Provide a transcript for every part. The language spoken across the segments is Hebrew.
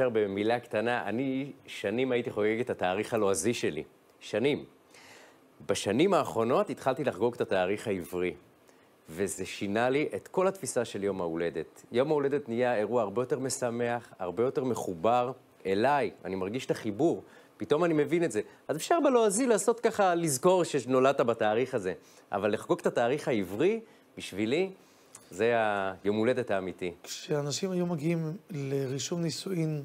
אפשר במילה קטנה, אני שנים הייתי חוגג את התאריך הלועזי שלי. שנים. בשנים האחרונות התחלתי לחגוג את התאריך העברי, וזה שינה לי את כל התפיסה של יום ההולדת. יום ההולדת נהיה אירוע הרבה יותר משמח, הרבה יותר מחובר אליי, אני מרגיש את החיבור, פתאום אני מבין את זה. אז אפשר בלועזי לעשות ככה, לזכור שנולדת בתאריך הזה, אבל לחגוג את התאריך העברי, בשבילי, זה היום הולדת האמיתי. כשאנשים היו מגיעים לרישום נישואין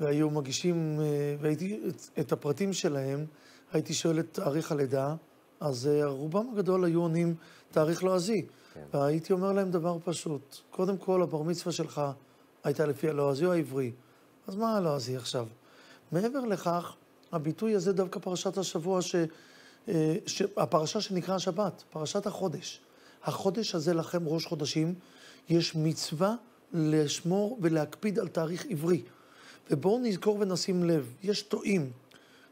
והיו מגישים, אה, והייתי את הפרטים שלהם, הייתי שואל את תאריך הלידה, אז אה, רובם הגדול היו עונים תאריך לועזי. לא כן. והייתי אומר להם דבר פשוט, קודם כל הבר מצווה שלך הייתה לפי הלועזי או העברי, אז מה הלועזי עכשיו? מעבר לכך, הביטוי הזה דווקא פרשת השבוע, ש, אה, ש, הפרשה שנקרא השבת, פרשת החודש. החודש הזה לכם, ראש חודשים, יש מצווה לשמור ולהקפיד על תאריך עברי. ובואו נזכור ונשים לב, יש טועים.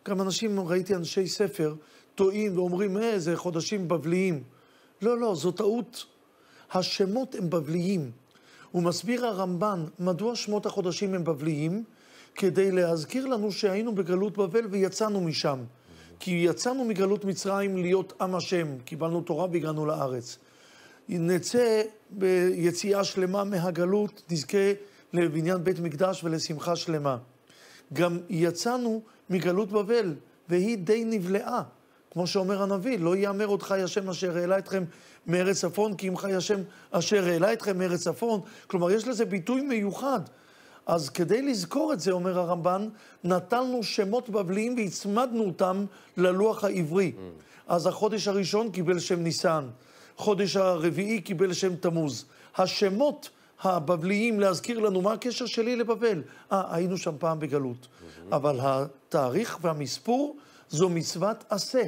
גם אנשים, ראיתי אנשי ספר, טועים ואומרים, אה, זה חודשים בבליים. לא, לא, זו טעות. השמות הם בבליים. ומסביר הרמב"ן מדוע שמות החודשים הם בבליים, כדי להזכיר לנו שהיינו בגלות בבל ויצאנו משם. כי יצאנו מגלות מצרים להיות עם השם, קיבלנו תורה והגענו לארץ. נצא ביציאה שלמה מהגלות, נזכה לבניין בית מקדש ולשמחה שלמה. גם יצאנו מגלות בבל, והיא די נבלעה. כמו שאומר הנביא, לא יאמר עוד חי השם אשר העלה אתכם מארץ צפון, כי אם חי השם אשר העלה אתכם מארץ צפון. כלומר, יש לזה ביטוי מיוחד. אז כדי לזכור את זה, אומר הרמב"ן, נטלנו שמות בבליים והצמדנו אותם ללוח העברי. Mm. אז החודש הראשון קיבל שם ניסן. חודש הרביעי קיבל שם תמוז. השמות הבבליים להזכיר לנו מה הקשר שלי לבבל. אה, היינו שם פעם בגלות. אבל התאריך והמספור זו מצוות עשה,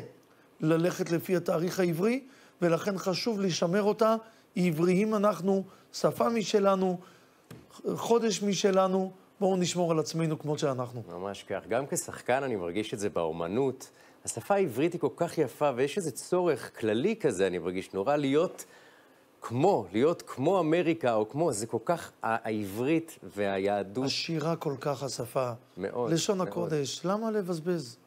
ללכת לפי התאריך העברי, ולכן חשוב לשמר אותה. עבריים אנחנו, שפה משלנו, חודש משלנו, בואו נשמור על עצמנו כמו שאנחנו. ממש כך. גם כשחקן אני מרגיש את זה באומנות. השפה העברית היא כל כך יפה, ויש איזה צורך כללי כזה, אני מרגיש, נורא להיות כמו, להיות כמו אמריקה או כמו, זה כל כך העברית והיהדות. עשירה כל כך השפה. מאוד. לשון מאוד. הקודש, למה לבזבז?